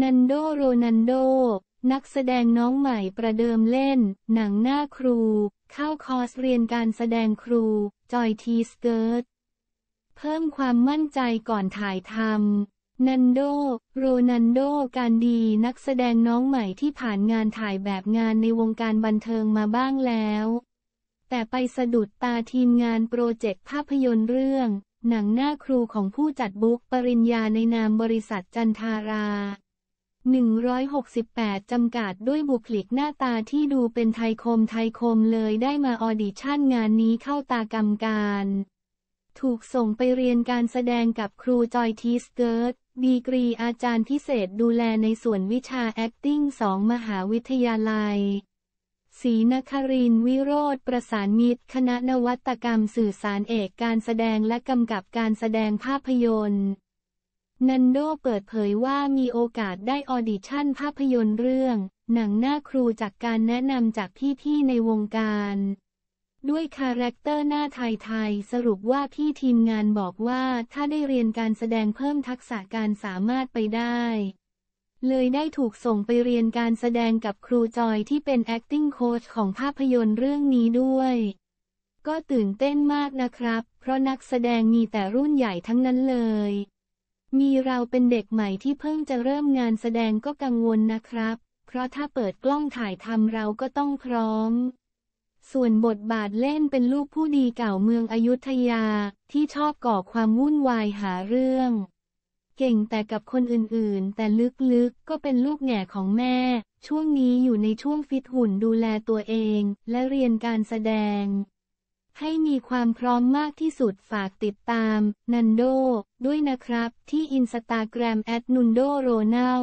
นันโดโรนันโดนักแสดงน้องใหม่ประเดิมเล่น หนังหน้าครู เข้าคอร์สเรียนการแสดงครูจอยทีสเกิร์ตเพิ่มความมั่นใจก่อนถ่ายทำนันโด โรนันโดการดีนักแสดงน้องใหม่ที่ผ่านงานถ่ายแบบงานในวงการบันเทิงมาบ้างแล้ว แต่ไปสะดุดตาทีมงานโปรเจกต์ภาพยนตร์เรื่อง หนังหน้าครูของผู้จัดบุ๊กปริญญาในนามบริษัทจันทารา168 จำกัดด้วยบุคลิกหน้าตาที่ดูเป็นไทยคมไทยคมเลยได้มาออดิชั่นงานนี้เข้าตากรรมการ ถูกส่งไปเรียนการแสดงกับครูจอยทีสเกิร์ตดีกรีอาจารย์พิเศษดูแลในส่วนวิชา acting 2มหาวิทยาลัยศรีนครินวิโรธประสานมิตรคณะนวัตกรรมสื่อสารเอกการแสดงและกำกับการแสดงภาพยนตร์นันโดเปิดเผยว่ามีโอกาสได้ออดิชั่นภาพยนตร์เรื่อง หนังหน้าครูจากการแนะนำจากพี่ ๆ ในวงการ ด้วยคาแรคเตอร์หน้าไทยๆสรุปว่าพี่ทีมงานบอกว่าถ้าได้เรียนการแสดงเพิ่มทักษะการสามารถไปได้ เลยได้ถูกส่งไปเรียนการแสดงกับครูจอยที่เป็น acting coach ของภาพยนตร์เรื่องนี้ด้วย ก็ตื่นเต้นมากนะครับ เพราะนักแสดงมีแต่รุ่นใหญ่ทั้งนั้นเลยมีเราเป็นเด็กใหม่ที่เพิ่งจะเริ่มงานแสดงก็กังวลนะครับ เพราะถ้าเปิดกล้องถ่ายทำเราก็ต้องพร้อม ส่วนบทบาทเล่นเป็นลูกผู้ดีเก่าเมืองอยุธยาที่ชอบก่อความวุ่นวายหาเรื่อง เก่งแต่กับคนอื่นๆแต่ลึกๆก็เป็นลูกแง่ของแม่ ช่วงนี้อยู่ในช่วงฟิตหุ่นดูแลตัวเองและเรียนการแสดงให้มีความพร้อมมากที่สุดฝากติดตาม นันโด ด้วยนะครับ ที่อินสตาแกรมแอดนุนโดโรนัล